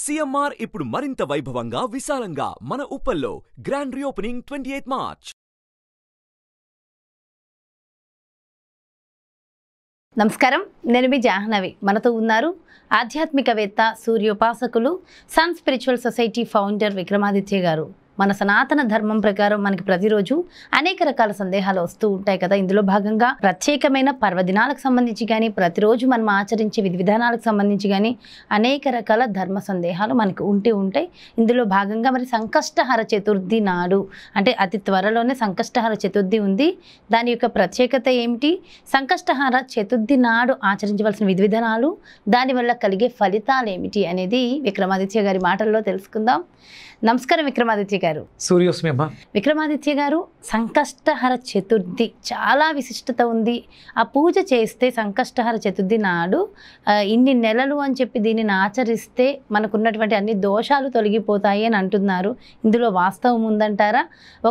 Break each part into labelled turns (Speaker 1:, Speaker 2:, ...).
Speaker 1: CMR ఇప్పుడు మరింత వైభవంగా విశాలంగా మన ఉప్పల్లో grand reopening twenty eighth
Speaker 2: March నమస్కారం నేను మీ జాహ్నవి మనతో ఉన్నారు ఆధ్యాత్మికవేత్త సూర్యోపాసకులు sun spiritual society founder Vikramaditya garu మన సనాతన ధర్మం ప్రకారం మనకి ప్రతిరోజు అనేక రకాల సందేహాలు వస్తూ ఉంటాయి కదా ఇందులో భాగంగా ప్రత్యేకమైన పర్వదినాలకు సంబంధించి కానీ ప్రతిరోజు మనం ఆచరించే విధి విధానాలకు సంబంధించి కానీ అనేక రకాల ధర్మ సందేహాలు మనకు ఉంటూ ఉంటాయి ఇందులో భాగంగా మరి సంకష్టహర చతుర్థి నాడు అంటే అతి త్వరలోనే సంకష్టహర చతుర్థి ఉంది దాని యొక్క ప్రత్యేకత ఏమిటి సంకష్టహార చతుర్థి నాడు ఆచరించవలసిన విధి విధానాలు దానివల్ల కలిగే ఫలితాలు ఏమిటి అనేది విక్రమాదిత్య గారి మాటల్లో తెలుసుకుందాం నమస్కారం విక్రమాదిత్య గారు
Speaker 1: సూర్యోస్మి అమ్మ
Speaker 2: విక్రమాదిత్య గారు సంకష్టహర చతుర్థి చాలా విశిష్టత ఉంది ఆ పూజ చేస్తే సంకష్టహర చతుర్థి నాడు ఇన్ని నెలలు అని చెప్పి దీనిని ఆచరిస్తే మనకున్నటువంటి అన్ని దోషాలు తొలగిపోతాయి అని అంటున్నారు ఇందులో వాస్తవం ఉందంటారా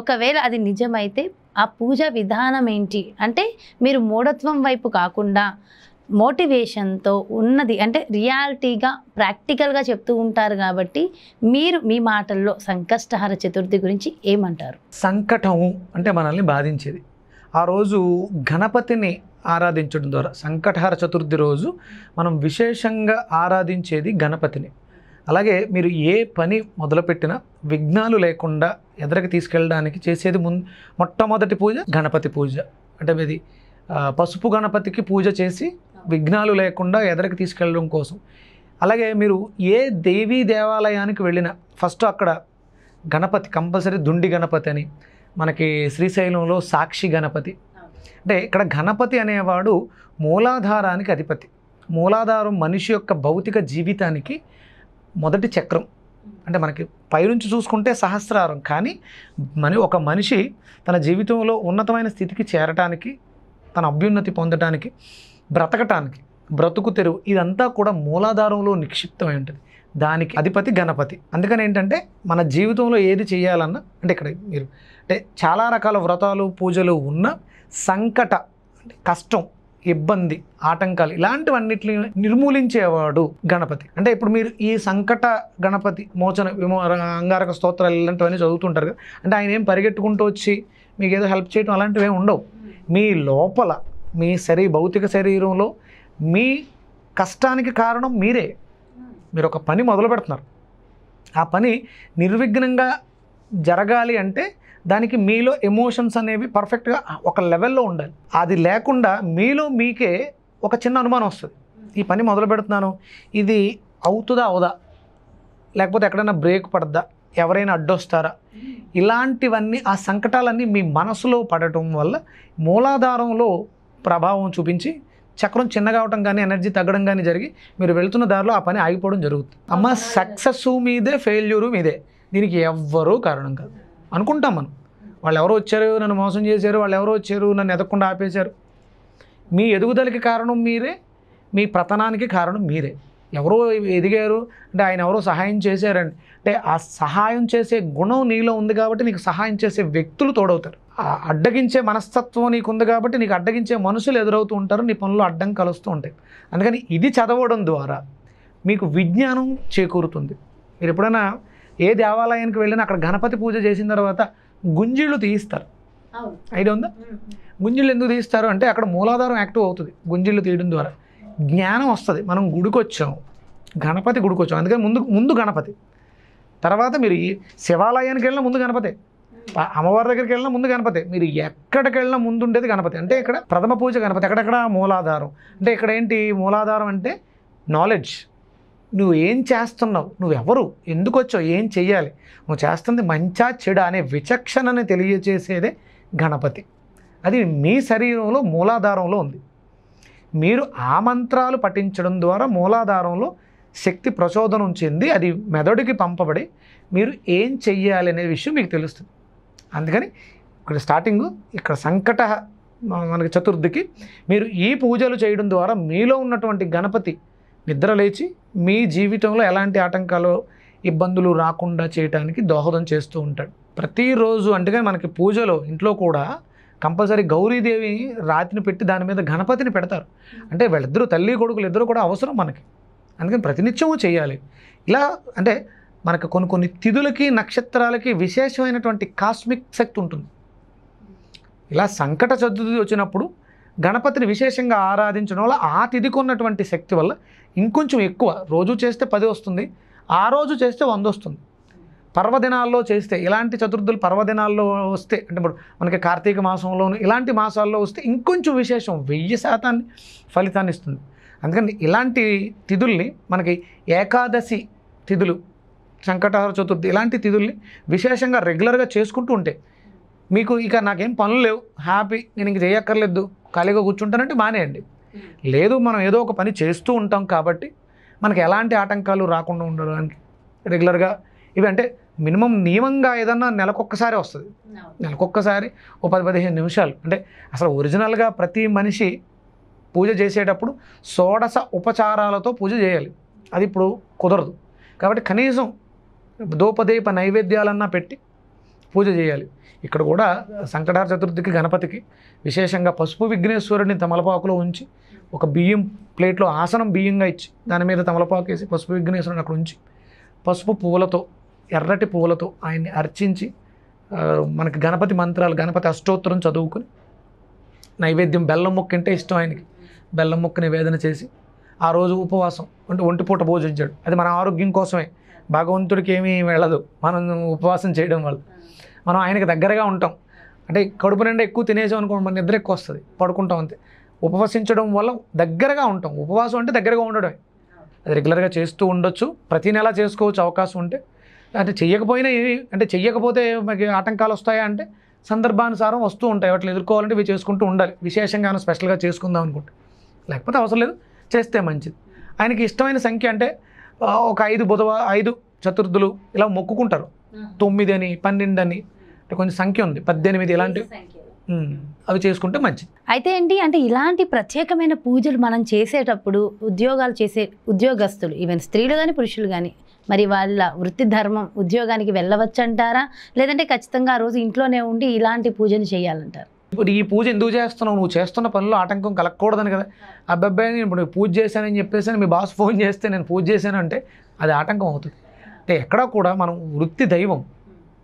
Speaker 2: ఒకవేళ అది నిజమైతే ఆ పూజ విధానం ఏంటి అంటే మీరు మూఢత్వం వైపు కాకుండా మోటివేషన్తో ఉన్నది అంటే రియాలిటీగా ప్రాక్టికల్గా చెప్తూ ఉంటారు కాబట్టి మీరు మీ మాటల్లో సంకష్టహార చతుర్థి గురించి ఏమంటారు
Speaker 1: సంకటం అంటే మనల్ని బాధించేది ఆ రోజు గణపతిని ఆరాధించడం ద్వారా సంకటహార చతుర్థి రోజు మనం విశేషంగా ఆరాధించేది గణపతిని అలాగే మీరు ఏ పని మొదలుపెట్టినా విఘ్నాలు లేకుండా ఎదరికి తీసుకెళ్ళడానికి చేసేది ముందు మొట్టమొదటి పూజ గణపతి పూజ అంటే మీది పసుపు గణపతికి పూజ చేసి విఘ్నాలు లేకుండా ఎదరికి తీసుకెళ్ళడం కోసం అలాగే మీరు ఏ దేవీ దేవాలయానికి వెళ్ళిన ఫస్ట్ అక్కడ గణపతి కంపల్సరీ దుండి గణపతి అని మనకి శ్రీశైలంలో సాక్షి గణపతి అంటే ఇక్కడ గణపతి అనేవాడు మూలాధారానికి అధిపతి మూలాధారం మనిషి యొక్క భౌతిక జీవితానికి మొదటి చక్రం అంటే మనకి పైనుంచి చూసుకుంటే సహస్రారం కానీ మన ఒక మనిషి తన జీవితంలో ఉన్నతమైన స్థితికి చేరటానికి తన అభ్యున్నతి పొందటానికి బ్రతకటానికి బ్రతుకు తెరువు ఇదంతా కూడా మూలాధారంలో నిక్షిప్తమై ఉంటుంది దానికి అధిపతి గణపతి అందుకని ఏంటంటే మన జీవితంలో ఏది చేయాలన్నా అంటే ఇక్కడ మీరు అంటే చాలా రకాల వ్రతాలు పూజలు ఉన్న సంకట అంటే కష్టం ఇబ్బంది ఆటంకాలు ఇలాంటివన్నిటిని నిర్మూలించేవాడు గణపతి అంటే ఇప్పుడు మీరు ఈ సంకట గణపతి మోచన విమో అంగారక స్తోత్రాలు ఇలాంటివన్నీ చదువుతుంటారు కదా అంటే ఆయన ఏం పరిగెట్టుకుంటూ వచ్చి మీకు ఏదో హెల్ప్ చేయడం అలాంటివి ఏమి ఉండవు మీ లోపల మీ శరీ భౌతిక శరీరంలో మీ కష్టానికి కారణం మీరే మీరు ఒక పని మొదలు పెడుతున్నారు ఆ పని నిర్విఘ్నంగా జరగాలి అంటే దానికి మీలో ఎమోషన్స్ అనేవి పర్ఫెక్ట్గా ఒక లెవెల్లో ఉండాలి అది లేకుండా మీలో మీకే ఒక చిన్న అనుమానం వస్తుంది ఈ పని మొదలు పెడుతున్నాను ఇది అవుతుందా అవుదా లేకపోతే ఎక్కడైనా బ్రేక్ పడద్దా ఎవరైనా అడ్డొస్తారా ఇలాంటివన్నీ ఆ సంకటాలన్నీ మీ మనసులో పడటం వల్ల మూలాధారంలో ప్రభావం చూపించి చక్రం చిన్నగా అవటం కానీ ఎనర్జీ తగ్గడం కానీ జరిగి మీరు వెళుతున్న దారిలో ఆ పని ఆగిపోవడం జరుగుతుంది అమ్మ సక్సెస్ మీదే ఫెయిల్యూరు మీదే దీనికి ఎవ్వరూ కారణం కాదు అనుకుంటాం మనం వాళ్ళు ఎవరో వచ్చారు నన్ను మోసం చేశారు వాళ్ళు ఎవరో వచ్చారు నన్ను ఎదగకుండా ఆపేశారు మీ ఎదుగుదలకి కారణం మీరే మీ పతనానికి కారణం మీరే ఎవరో ఎదిగారు అంటే ఆయన ఎవరో సహాయం చేశారండి అంటే ఆ సహాయం చేసే గుణం నీలో ఉంది కాబట్టి నీకు సహాయం చేసే వ్యక్తులు తోడవుతారు అడ్డగించే మనస్తత్వం నీకు ఉంది కాబట్టి నీకు అడ్డగించే మనుషులు ఎదురవుతూ ఉంటారు నీ పనులు అడ్డం కలుస్తూ ఉంటాయి అందుకని ఇది చదవడం ద్వారా మీకు విజ్ఞానం చేకూరుతుంది మీరు ఎప్పుడైనా ఏ దేవాలయానికి వెళ్ళినా అక్కడ గణపతి పూజ చేసిన తర్వాత గుంజీళ్ళు తీయిస్తారు ఐడియా ఉందా గుంజిళ్ళు ఎందుకు తీస్తారు అంటే అక్కడ మూలాధారం యాక్టివ్ అవుతుంది గుంజిళ్ళు తీయడం ద్వారా జ్ఞానం వస్తుంది మనం గుడికొచ్చాం గణపతి గుడికొచ్చాం అందుకని ముందు ముందు గణపతి తర్వాత మీరు శివాలయానికి వెళ్ళిన ముందు గణపతి అమ్మవారి దగ్గరికి వెళ్ళినా ముందు గణపతి మీరు ఎక్కడికి వెళ్ళినా ముందు ఉండేది గణపతి అంటే ఇక్కడ ప్రథమ పూజ గణపతి ఎక్కడెక్కడ మూలాధారం అంటే ఇక్కడ ఏంటి మూలాధారం అంటే నాలెడ్జ్ నువ్వు ఏం చేస్తున్నావు నువ్వెవరు ఎందుకు వచ్చావు ఏం చెయ్యాలి నువ్వు చేస్తుంది మంచా చెడ అనే విచక్షణని తెలియజేసేదే గణపతి అది మీ శరీరంలో మూలాధారంలో ఉంది మీరు ఆ మంత్రాలు పఠించడం ద్వారా మూలాధారంలో శక్తి ప్రచోదనం చెంది అది మెదడుకి పంపబడి మీరు ఏం చెయ్యాలి అనే విషయం మీకు తెలుస్తుంది అందుకని ఇక్కడ స్టార్టింగ్ ఇక్కడ సంకట మనకి చతుర్థికి మీరు ఈ పూజలు చేయడం ద్వారా మీలో ఉన్నటువంటి గణపతి నిద్ర లేచి మీ జీవితంలో ఎలాంటి ఆటంకాలు ఇబ్బందులు రాకుండా చేయడానికి దోహదం చేస్తూ ఉంటాడు ప్రతిరోజు అంటే మనకి పూజలో ఇంట్లో కూడా కంపల్సరీ గౌరీదేవి రాతిని పెట్టి దాని మీద గణపతిని పెడతారు అంటే వీళ్ళిద్దరూ తల్లి కొడుకులు ఇద్దరు కూడా అవసరం మనకి అందుకని ప్రతినిత్యము చేయాలి ఇలా అంటే మనకు కొన్ని కొన్ని తిథులకి నక్షత్రాలకి విశేషమైనటువంటి కాస్మిక్ శక్తి ఉంటుంది ఇలా సంకట చతుర్థి వచ్చినప్పుడు గణపతిని విశేషంగా ఆరాధించడం వల్ల ఆ తిథికి ఉన్నటువంటి శక్తి వల్ల ఇంకొంచెం ఎక్కువ రోజు చేస్తే పది వస్తుంది ఆ రోజు చేస్తే వంద వస్తుంది పర్వదినాల్లో చేస్తే ఇలాంటి చతుర్థులు పర్వదినాల్లో వస్తే అంటే ఇప్పుడు మనకి కార్తీక మాసంలోను ఇలాంటి మాసాల్లో వస్తే ఇంకొంచెం విశేషం వెయ్యి శాతాన్ని ఫలితాన్ని ఇస్తుంది అందుకని ఇలాంటి తిథుల్ని మనకి ఏకాదశి తిథులు సంకటహార చతుర్థి ఇలాంటి తిథుల్ని విశేషంగా రెగ్యులర్గా చేసుకుంటూ ఉంటే మీకు ఇక నాకేం పనులు లేవు హ్యాపీ నేను ఇంక చేయక్కర్లేదు ఖాళీగా కూర్చుంటానంటే మానేయండి లేదు మనం ఏదో ఒక పని చేస్తూ ఉంటాం కాబట్టి మనకి ఎలాంటి ఆటంకాలు రాకుండా ఉండడానికి రెగ్యులర్గా ఇవి అంటే మినిమం నియమంగా ఏదన్నా నెలకొక్కసారి వస్తుంది నెలకొక్కసారి ఓ పది పదిహేను నిమిషాలు అంటే అసలు ఒరిజినల్గా ప్రతి మనిషి పూజ చేసేటప్పుడు షోడస ఉపచారాలతో పూజ చేయాలి అది ఇప్పుడు కుదరదు కాబట్టి కనీసం దోపదీప నైవేద్యాలన్నా పెట్టి పూజ చేయాలి ఇక్కడ కూడా సంకటార చతుర్థికి గణపతికి విశేషంగా పసుపు విఘ్నేశ్వరుడిని తమలపాకులో ఉంచి ఒక బియ్యం ప్లేట్లో ఆసనం బియ్యంగా ఇచ్చి దాని మీద తమలపాకు వేసి పసుపు విఘ్నేశ్వరుని అక్కడ ఉంచి పసుపు పువ్వులతో ఎర్రటి పూలతో ఆయన్ని అర్చించి మనకి గణపతి మంత్రాలు గణపతి అష్టోత్తరం చదువుకుని నైవేద్యం బెల్లం ముక్క అంటే ఇష్టం ఆయనకి బెల్లం ముక్క నివేదన చేసి ఆ రోజు ఉపవాసం అంటే ఒంటిపూట భోజించాడు అది మన ఆరోగ్యం కోసమే భగవంతుడికి ఏమీ వెళ్ళదు మనం ఉపవాసం చేయడం వల్ల మనం ఆయనకి దగ్గరగా ఉంటాం అంటే కడుపు నిండా ఎక్కువ తినేసాం అనుకోండి మన నిద్ర ఎక్కువ వస్తుంది పడుకుంటాం అంతే ఉపవసించడం వల్ల దగ్గరగా ఉంటాం ఉపవాసం అంటే దగ్గరగా ఉండడమే అది రెగ్యులర్గా చేస్తూ ఉండొచ్చు ప్రతి నెలా చేసుకోవచ్చు అవకాశం ఉంటే అంటే చెయ్యకపోయినా ఏమి అంటే చెయ్యకపోతే మనకి ఆటంకాలు వస్తాయా అంటే సందర్భానుసారం వస్తూ ఉంటాయి వాటిని ఎదుర్కోవాలంటే ఇవి చేసుకుంటూ ఉండాలి విశేషంగా స్పెషల్గా చేసుకుందాం అనుకుంటే లేకపోతే అవసరం లేదు చేస్తే మంచిది ఆయనకి ఇష్టమైన సంఖ్య అంటే ఒక ఐదు బుధవ ఐదు చతుర్థులు ఇలా మొక్కుకుంటారు తొమ్మిది అని పన్నెండు అని కొంచెం సంఖ్య ఉంది పద్దెనిమిది ఇలాంటివి అవి చేసుకుంటే మంచిది
Speaker 2: అయితే ఏంటి అంటే ఇలాంటి ప్రత్యేకమైన పూజలు మనం చేసేటప్పుడు ఉద్యోగాలు చేసే ఉద్యోగస్తులు ఈవెన్ స్త్రీలు కానీ పురుషులు కానీ మరి వాళ్ళ వృత్తి ధర్మం ఉద్యోగానికి వెళ్ళవచ్చంటారా లేదంటే ఖచ్చితంగా ఆ రోజు ఇంట్లోనే ఉండి ఇలాంటి పూజను చేయాలంటారు
Speaker 1: ఇప్పుడు ఈ పూజ ఎందుకు చేస్తున్నావు నువ్వు చేస్తున్న పనిలో ఆటంకం కలగకూడదని కదా అబ్బాయి నేను ఇప్పుడు పూజ చేశానని చెప్పేసి మీ బాస్ ఫోన్ చేస్తే నేను పూజ చేశాను అంటే అది ఆటంకం అవుతుంది అంటే ఎక్కడా కూడా మనం వృత్తి దైవం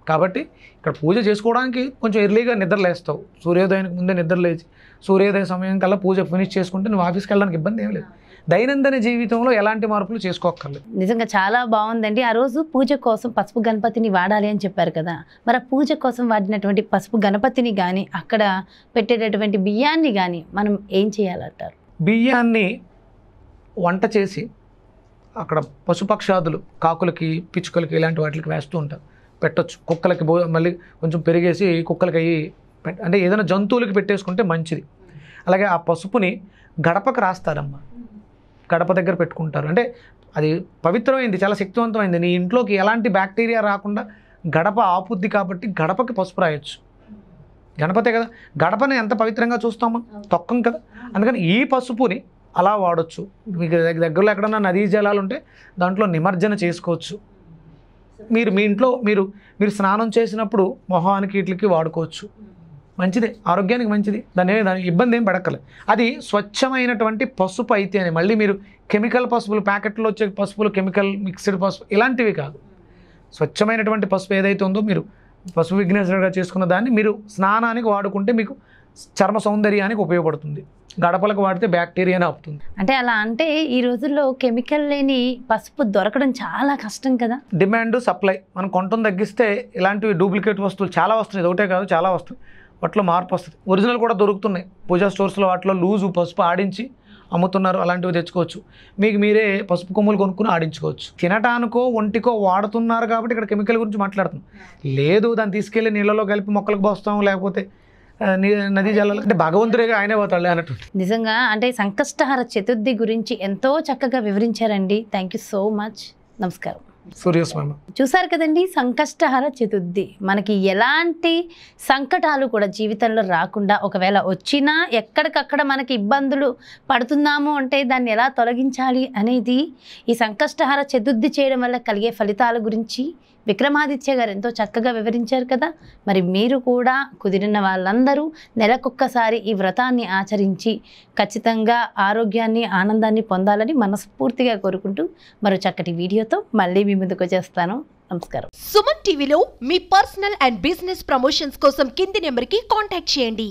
Speaker 1: కాబట్టి ఇక్కడ పూజ చేసుకోవడానికి కొంచెం ఎర్లీగా నిద్ర లేస్తావు సూర్యోదయానికి ముందే నిద్ర లేచి సూర్యోదయ సమయం కల్లా పూజ ఫినిష్ చేసుకుంటే నువ్వు ఆఫీస్కి వెళ్ళడానికి ఇబ్బంది ఏం లేదు దైనందిన జీవితంలో ఎలాంటి మార్పులు చేసుకోక్కర్లేదు
Speaker 2: నిజంగా చాలా బాగుందండి ఆ రోజు పూజ కోసం పసుపు గణపతిని వాడాలి అని చెప్పారు కదా మరి పూజ కోసం వాడినటువంటి పసుపు గణపతిని కానీ అక్కడ పెట్టేటటువంటి బియ్యాన్ని కానీ మనం ఏం చేయాలంటారు
Speaker 1: బియ్యాన్ని వంట చేసి అక్కడ పశుపక్షాదులు కాకులకి పిచ్చుకలకి ఇలాంటి వాటికి వేస్తూ ఉంటారు పెట్టొచ్చు కుక్కలకి మళ్ళీ కొంచెం పెరిగేసి కుక్కలకి అయ్యి అంటే ఏదైనా జంతువులకి పెట్టేసుకుంటే మంచిది అలాగే ఆ పసుపుని గడపకు రాస్తారమ్మా గడప దగ్గర పెట్టుకుంటారు అంటే అది పవిత్రమైంది చాలా శక్తివంతమైంది నీ ఇంట్లోకి ఎలాంటి బ్యాక్టీరియా రాకుండా గడప ఆపుద్ది కాబట్టి గడపకి పసుపు రాయొచ్చు గణపతే కదా గడపని ఎంత పవిత్రంగా చూస్తామా తొక్కం కదా అందుకని ఈ పసుపుని అలా వాడచ్చు మీకు దగ్గరలో ఎక్కడన్నా నదీ జలాలు ఉంటే దాంట్లో నిమజ్జన చేసుకోవచ్చు మీరు మీ ఇంట్లో మీరు మీరు స్నానం చేసినప్పుడు మొహానికి వీటికి వాడుకోవచ్చు మంచిదే ఆరోగ్యానికి మంచిది దాని దాని ఇబ్బంది ఏం పడక్కలే అది స్వచ్ఛమైనటువంటి పసుపు అయితే అని మళ్ళీ మీరు కెమికల్ పసుపులు ప్యాకెట్లో వచ్చే పసుపులు కెమికల్ మిక్స్డ్ పసుపు ఇలాంటివి కాదు స్వచ్ఛమైనటువంటి పసుపు ఏదైతే ఉందో మీరు పసుపు విఘ్నేశ్వరుగా చేసుకున్న దాన్ని మీరు స్నానానికి వాడుకుంటే మీకు చర్మ సౌందర్యానికి ఉపయోగపడుతుంది గడపలకు వాడితే బ్యాక్టీరియాని అవుతుంది
Speaker 2: అంటే అలా అంటే ఈ రోజుల్లో కెమికల్ లేని పసుపు దొరకడం చాలా కష్టం కదా
Speaker 1: డిమాండ్ సప్లై మనం కొంటం తగ్గిస్తే ఇలాంటివి డూప్లికేట్ వస్తువులు చాలా వస్తున్నాయి ఒకటే కాదు చాలా వస్తుంది వాటిలో మార్పు వస్తుంది ఒరిజినల్ కూడా దొరుకుతున్నాయి పూజా స్టోర్స్లో వాటిలో లూజు పసుపు ఆడించి అమ్ముతున్నారు అలాంటివి తెచ్చుకోవచ్చు మీకు మీరే పసుపు కొమ్ములు కొనుక్కుని ఆడించుకోవచ్చు తినటానికో ఒంటికో వాడుతున్నారు కాబట్టి ఇక్కడ కెమికల్ గురించి మాట్లాడుతున్నాం లేదు దాన్ని తీసుకెళ్ళి నీళ్ళలో కలిపి మొక్కలకు పోస్తాము లేకపోతే నదీ జలాలు అంటే భగవంతుడే ఆయనే పోతాడు అన్నట్టు
Speaker 2: నిజంగా అంటే సంకష్టహార చతుర్థి గురించి ఎంతో చక్కగా వివరించారండి థ్యాంక్ యూ సో మచ్ నమస్కారం చూసారు కదండి సంకష్టహర చతుర్థి మనకి ఎలాంటి సంకటాలు కూడా జీవితంలో రాకుండా ఒకవేళ వచ్చినా ఎక్కడికక్కడ మనకి ఇబ్బందులు పడుతున్నాము అంటే దాన్ని ఎలా తొలగించాలి అనేది ఈ సంకష్టహర చతుర్థి చేయడం వల్ల కలిగే ఫలితాల గురించి విక్రమాదిత్య గారు ఎంతో చక్కగా వివరించారు కదా మరి మీరు కూడా కుదిరిన వాళ్ళందరూ నెలకొక్కసారి ఈ వ్రతాన్ని ఆచరించి ఖచ్చితంగా ఆరోగ్యాన్ని ఆనందాన్ని పొందాలని మనస్ఫూర్తిగా కోరుకుంటూ మరో చక్కటి వీడియోతో మళ్ళీ మీ ముందుకు వచ్చేస్తాను నమస్కారం సుమన్ టీవీలో మీ పర్సనల్ అండ్ బిజినెస్ ప్రమోషన్స్ కోసం కింది నెంబర్కి కాంటాక్ట్ చేయండి